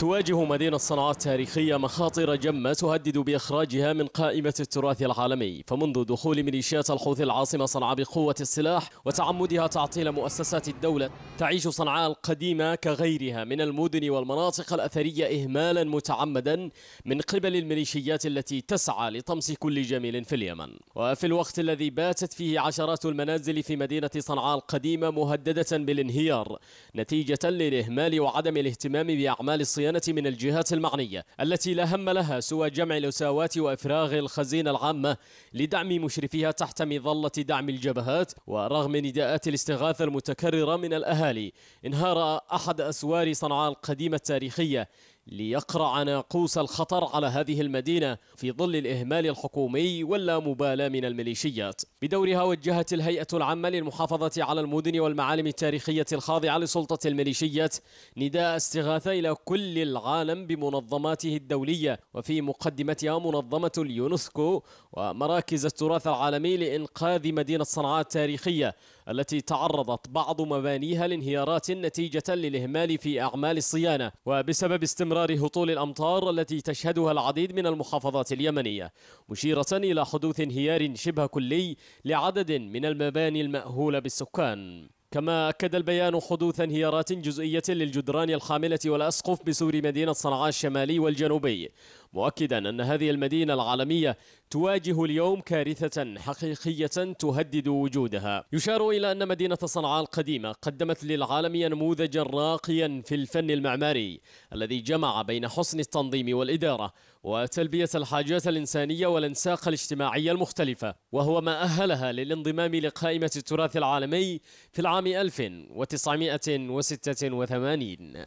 تواجه مدينة صنعاء التاريخية مخاطر جمة تهدد بإخراجها من قائمة التراث العالمي فمنذ دخول ميليشيات الحوثي العاصمة صنعاء بقوة السلاح وتعمدها تعطيل مؤسسات الدولة تعيش صنعاء القديمة كغيرها من المدن والمناطق الأثرية إهمالا متعمدا من قبل الميليشيات التي تسعى لطمس كل جميل في اليمن وفي الوقت الذي باتت فيه عشرات المنازل في مدينة صنعاء القديمة مهددة بالانهيار نتيجة للإهمال وعدم الاهتمام بأعمال الصيانة الصيانة من الجهات المعنية التي لا هم لها سوى جمع الأساوات وإفراغ الخزينة العامة لدعم مشرفيها تحت مظلة دعم الجبهات ورغم نداءات الاستغاثة المتكررة من الأهالي انهار أحد أسوار صنعاء القديمة التاريخية ليقرع ناقوس الخطر على هذه المدينة في ظل الإهمال الحكومي واللامبالاة من الميليشيات بدورها وجهت الهيئة العامة للمحافظة على المدن والمعالم التاريخية الخاضعة لسلطة الميليشيات نداء استغاثة إلى كل العالم بمنظماته الدولية وفي مقدمتها منظمة اليونسكو ومراكز التراث العالمي لإنقاذ مدينة صنعاء التاريخية التي تعرضت بعض مبانيها لانهيارات نتيجة للإهمال في أعمال الصيانة وبسبب استمرار استمرار هطول الأمطار التي تشهدها العديد من المحافظات اليمنية مشيرة إلى حدوث انهيار شبه كلي لعدد من المباني المأهولة بالسكان كما أكد البيان حدوث انهيارات جزئية للجدران الحاملة والأسقف بسور مدينة صنعاء الشمالي والجنوبي مؤكدا أن هذه المدينة العالمية تواجه اليوم كارثة حقيقية تهدد وجودها يشار إلى أن مدينة صنعاء القديمة قدمت للعالم نموذجا راقيا في الفن المعماري الذي جمع بين حسن التنظيم والإدارة وتلبية الحاجات الإنسانية والانساق الاجتماعية المختلفة وهو ما أهلها للانضمام لقائمة التراث العالمي في العام 1986